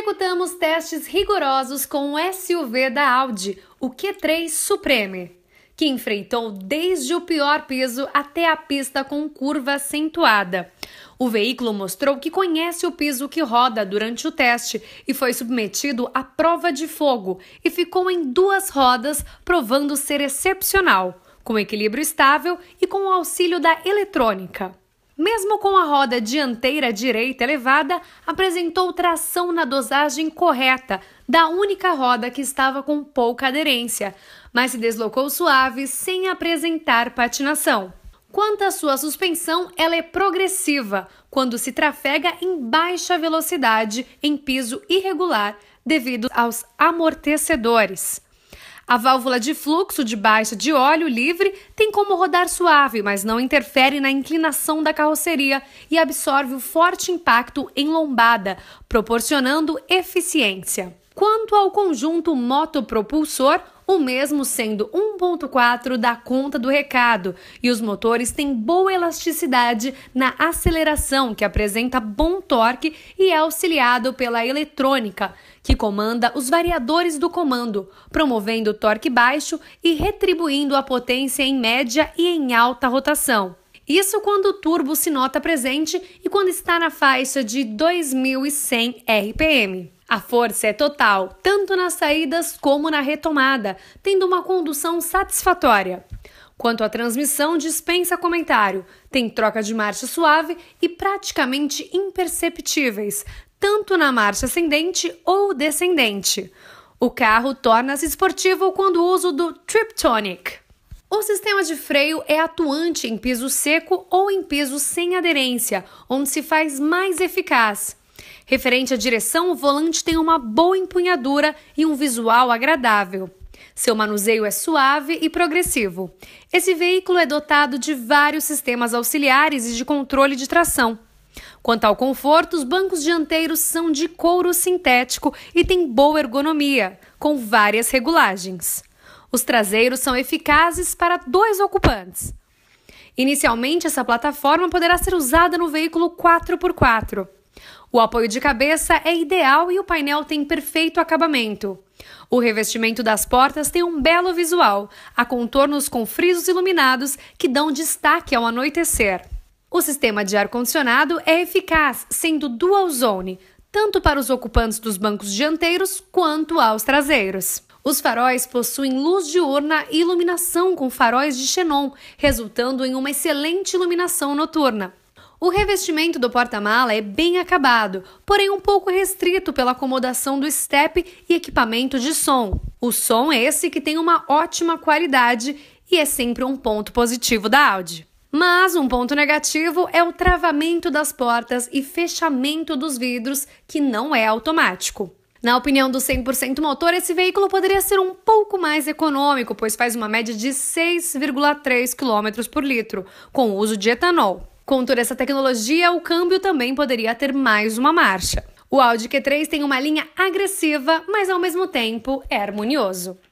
executamos testes rigorosos com o SUV da Audi, o Q3 Supreme, que enfrentou desde o pior piso até a pista com curva acentuada. O veículo mostrou que conhece o piso que roda durante o teste e foi submetido à prova de fogo e ficou em duas rodas, provando ser excepcional, com equilíbrio estável e com o auxílio da eletrônica mesmo com a roda dianteira direita elevada, apresentou tração na dosagem correta da única roda que estava com pouca aderência, mas se deslocou suave sem apresentar patinação. Quanto à sua suspensão, ela é progressiva quando se trafega em baixa velocidade em piso irregular devido aos amortecedores. A válvula de fluxo de baixa de óleo livre tem como rodar suave, mas não interfere na inclinação da carroceria e absorve o forte impacto em lombada, proporcionando eficiência. Quanto ao conjunto motopropulsor, o mesmo sendo 1.4 da conta do recado, e os motores têm boa elasticidade na aceleração, que apresenta bom torque e é auxiliado pela eletrônica, que comanda os variadores do comando, promovendo torque baixo e retribuindo a potência em média e em alta rotação. Isso quando o turbo se nota presente e quando está na faixa de 2100 RPM. A força é total, tanto nas saídas como na retomada, tendo uma condução satisfatória. Quanto à transmissão, dispensa comentário. Tem troca de marcha suave e praticamente imperceptíveis, tanto na marcha ascendente ou descendente. O carro torna-se esportivo quando o uso do Triptonic. O sistema de freio é atuante em piso seco ou em piso sem aderência, onde se faz mais eficaz. Referente à direção, o volante tem uma boa empunhadura e um visual agradável. Seu manuseio é suave e progressivo. Esse veículo é dotado de vários sistemas auxiliares e de controle de tração. Quanto ao conforto, os bancos dianteiros são de couro sintético e têm boa ergonomia, com várias regulagens. Os traseiros são eficazes para dois ocupantes. Inicialmente, essa plataforma poderá ser usada no veículo 4x4. O apoio de cabeça é ideal e o painel tem perfeito acabamento. O revestimento das portas tem um belo visual, a contornos com frisos iluminados que dão destaque ao anoitecer. O sistema de ar-condicionado é eficaz, sendo dual zone, tanto para os ocupantes dos bancos dianteiros quanto aos traseiros. Os faróis possuem luz diurna e iluminação com faróis de xenon, resultando em uma excelente iluminação noturna. O revestimento do porta-mala é bem acabado, porém um pouco restrito pela acomodação do step e equipamento de som. O som é esse que tem uma ótima qualidade e é sempre um ponto positivo da Audi. Mas um ponto negativo é o travamento das portas e fechamento dos vidros, que não é automático. Na opinião do 100% Motor, esse veículo poderia ser um pouco mais econômico, pois faz uma média de 6,3 km por litro, com uso de etanol. Com toda essa tecnologia, o câmbio também poderia ter mais uma marcha. O Audi Q3 tem uma linha agressiva, mas ao mesmo tempo é harmonioso.